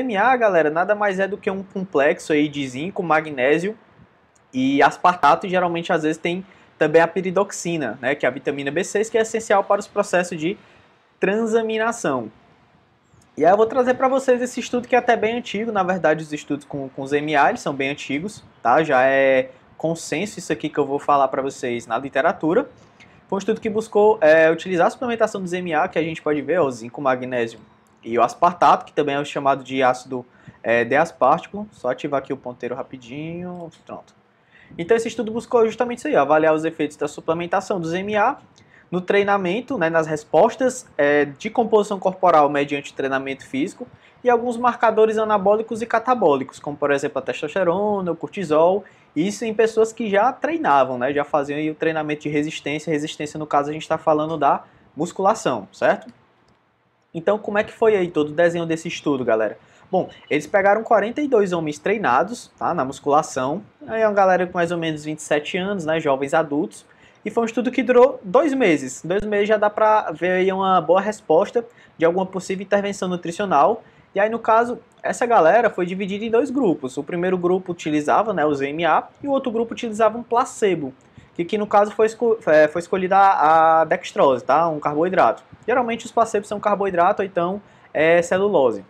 MA, galera, nada mais é do que um complexo aí de zinco, magnésio e aspartato, e geralmente às vezes tem também a piridoxina, né, que é a vitamina B6, que é essencial para os processos de transaminação. E aí eu vou trazer para vocês esse estudo que é até bem antigo, na verdade os estudos com, com os MA são bem antigos, tá? Já é consenso isso aqui que eu vou falar para vocês na literatura. Foi um estudo que buscou é, utilizar a suplementação dos MA, que a gente pode ver, ó, o zinco, magnésio e o aspartato, que também é chamado de ácido é, deaspártico. Só ativar aqui o ponteiro rapidinho, pronto. Então esse estudo buscou justamente isso aí, avaliar os efeitos da suplementação dos MA no treinamento, né, nas respostas é, de composição corporal mediante treinamento físico e alguns marcadores anabólicos e catabólicos, como por exemplo a testosterona, o cortisol, isso em pessoas que já treinavam, né, já faziam o treinamento de resistência, resistência no caso a gente está falando da musculação, certo? Então, como é que foi aí todo o desenho desse estudo, galera? Bom, eles pegaram 42 homens treinados, tá, na musculação, aí é uma galera com mais ou menos 27 anos, né, jovens adultos, e foi um estudo que durou dois meses. Dois meses já dá para ver aí uma boa resposta de alguma possível intervenção nutricional. E aí, no caso, essa galera foi dividida em dois grupos. O primeiro grupo utilizava né, os EMA e o outro grupo utilizava um placebo que, que no caso foi, esco é, foi escolhida a, a dextrose, tá? um carboidrato. Geralmente os placebos são carboidrato ou então é, celulose.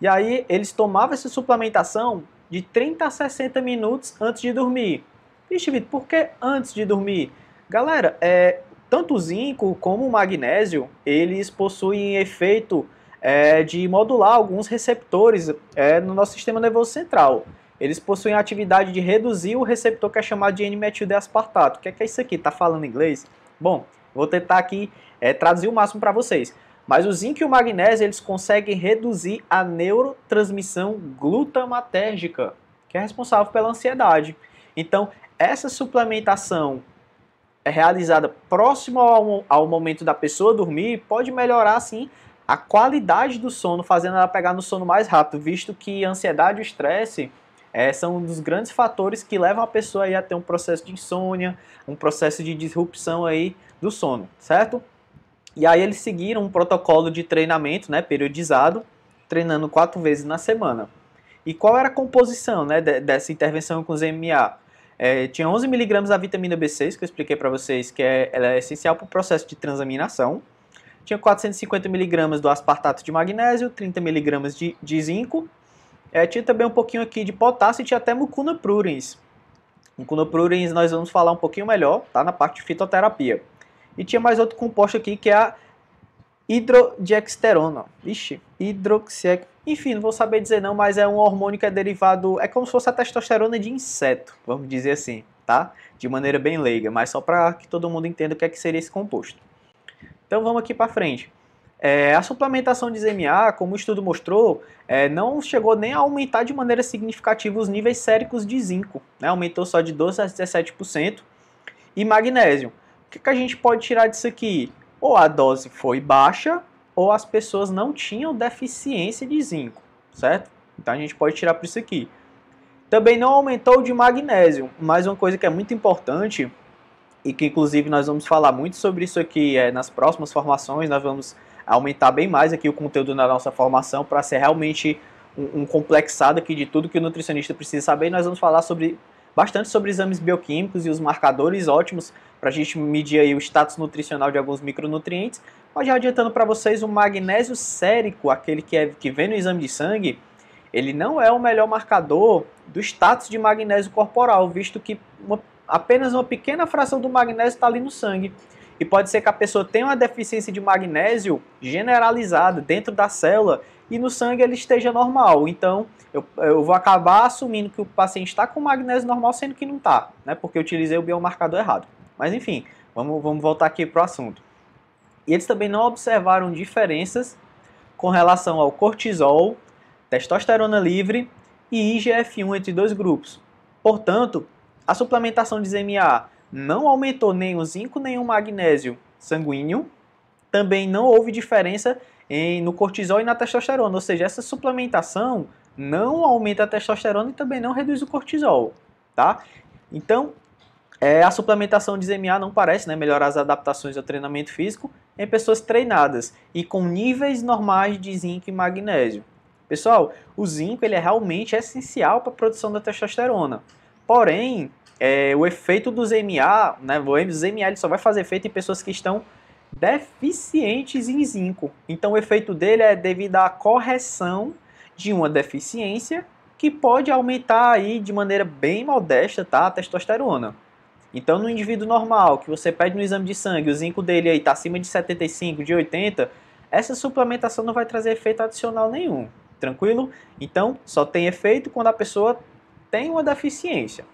E aí eles tomavam essa suplementação de 30 a 60 minutos antes de dormir. Vixe, Vitor, por que antes de dormir? Galera, é, tanto o zinco como o magnésio, eles possuem efeito é, de modular alguns receptores é, no nosso sistema nervoso central eles possuem a atividade de reduzir o receptor que é chamado de N-metildeaspartato. O que é, que é isso aqui? Tá falando inglês? Bom, vou tentar aqui é, traduzir o máximo para vocês. Mas o zinco e o magnésio eles conseguem reduzir a neurotransmissão glutamatérgica, que é responsável pela ansiedade. Então, essa suplementação é realizada próximo ao, ao momento da pessoa dormir pode melhorar, sim, a qualidade do sono, fazendo ela pegar no sono mais rápido, visto que ansiedade e estresse é, são um dos grandes fatores que levam a pessoa aí a ter um processo de insônia, um processo de disrupção aí do sono, certo? E aí eles seguiram um protocolo de treinamento, né, periodizado, treinando quatro vezes na semana. E qual era a composição, né, dessa intervenção com os MA? É, tinha 11 miligramas da vitamina B6, que eu expliquei para vocês que é, ela é essencial para o processo de transaminação. Tinha 450 miligramas do aspartato de magnésio, 30 miligramas de, de zinco, é, tinha também um pouquinho aqui de potássio e tinha até mucuna prurens. Mucuna prurens nós vamos falar um pouquinho melhor, tá? Na parte de fitoterapia. E tinha mais outro composto aqui que é a hidrodiexterona. Ixi, hidroxiexterona. Enfim, não vou saber dizer não, mas é um hormônio que é derivado... É como se fosse a testosterona de inseto, vamos dizer assim, tá? De maneira bem leiga, mas só para que todo mundo entenda o que, é que seria esse composto. Então vamos aqui para frente. É, a suplementação de ZMA, como o estudo mostrou, é, não chegou nem a aumentar de maneira significativa os níveis séricos de zinco, né? aumentou só de 12% a 17%. E magnésio. O que, que a gente pode tirar disso aqui? Ou a dose foi baixa, ou as pessoas não tinham deficiência de zinco, certo? Então a gente pode tirar por isso aqui. Também não aumentou de magnésio, mas uma coisa que é muito importante e que inclusive nós vamos falar muito sobre isso aqui é, nas próximas formações, nós vamos aumentar bem mais aqui o conteúdo na nossa formação para ser realmente um, um, complexado aqui de tudo que o nutricionista precisa saber. E nós vamos falar sobre bastante sobre exames bioquímicos e os marcadores ótimos para a gente medir aí o status nutricional de alguns micronutrientes. Mas já adiantando para vocês, o magnésio sérico, aquele que, é, que vem no exame de sangue, ele não é o melhor marcador do status de magnésio corporal, visto que uma, apenas uma pequena fração do magnésio está ali no sangue. E pode ser que a pessoa tenha uma deficiência de magnésio generalizada dentro da célula e no sangue ele esteja normal. Então, eu, eu vou acabar assumindo que o paciente está com magnésio normal, sendo que não está, né? Porque eu utilizei o biomarcador errado. Mas enfim, vamos, vamos voltar aqui para o assunto. E eles também não observaram diferenças com relação ao cortisol, testosterona livre e IGF-1 entre dois grupos. Portanto, a suplementação de ZMA não aumentou nem o zinco nem o magnésio sanguíneo. Também não houve diferença em, no cortisol e na testosterona, ou seja, essa suplementação não aumenta a testosterona e também não reduz o cortisol, tá? Então, é, a suplementação de ZMA não parece né, melhorar as adaptações ao treinamento físico em pessoas treinadas e com níveis normais de zinco e magnésio. Pessoal, o zinco ele é realmente essencial para a produção da testosterona. Porém, é, o efeito dos MA, né, Os MA ele só vai fazer efeito em pessoas que estão deficientes em zinco. Então o efeito dele é devido à correção de uma deficiência que pode aumentar aí de maneira bem modesta tá, a testosterona. Então no indivíduo normal, que você pede no exame de sangue, o zinco dele aí está acima de 75, de 80, essa suplementação não vai trazer efeito adicional nenhum, tranquilo? Então só tem efeito quando a pessoa tem uma deficiência.